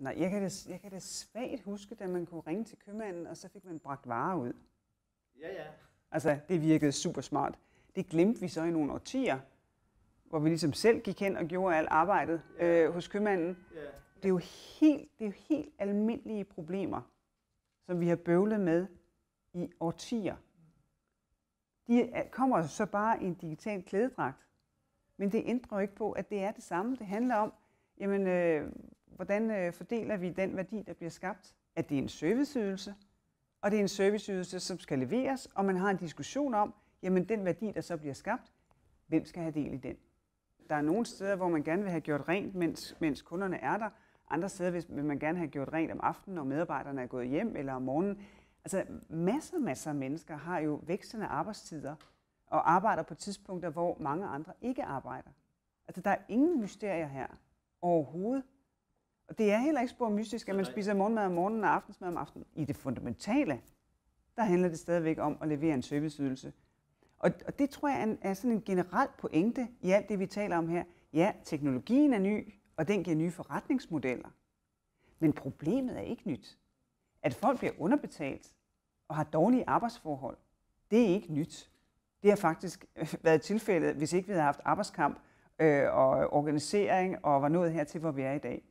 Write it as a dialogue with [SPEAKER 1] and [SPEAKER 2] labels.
[SPEAKER 1] Nej, jeg kan, da, jeg kan da svagt huske, da man kunne ringe til købmanden, og så fik man bragt varer ud. Ja, ja. Altså, det virkede super smart. Det glemte vi så i nogle årtier, hvor vi ligesom selv gik hen og gjorde alt arbejdet ja. øh, hos købmanden. Ja. Det, er jo helt, det er jo helt almindelige problemer, som vi har bøvlet med i årtier. De kommer så bare i en digital klædedragt. Men det ændrer jo ikke på, at det er det samme. Det handler om, jamen, øh, hvordan øh, fordeler vi den værdi, der bliver skabt? At det er en serviceydelse, og det er en serviceydelse, som skal leveres, og man har en diskussion om, jamen den værdi, der så bliver skabt, hvem skal have del i den? Der er nogle steder, hvor man gerne vil have gjort rent, mens, mens kunderne er der. Andre steder vil man gerne have gjort rent om aftenen, når medarbejderne er gået hjem eller om morgenen. Altså masser, masser af mennesker har jo vækstende arbejdstider og arbejder på tidspunkter, hvor mange andre ikke arbejder. Altså der er ingen mysterier her overhovedet. Og det er heller ikke spor mystisk, at man spiser morgenmad om morgenen og aftensmad om aftenen. I det fundamentale, der handler det stadigvæk om at levere en serviceydelse. Og, og det tror jeg er sådan en generel pointe i alt det, vi taler om her. Ja, teknologien er ny, og den giver nye forretningsmodeller. Men problemet er ikke nyt. At folk bliver underbetalt og har dårlige arbejdsforhold, det er ikke nyt. Det har faktisk øh, været tilfældet, hvis ikke vi havde haft arbejdskamp øh, og organisering og var nået hertil, hvor vi er i dag.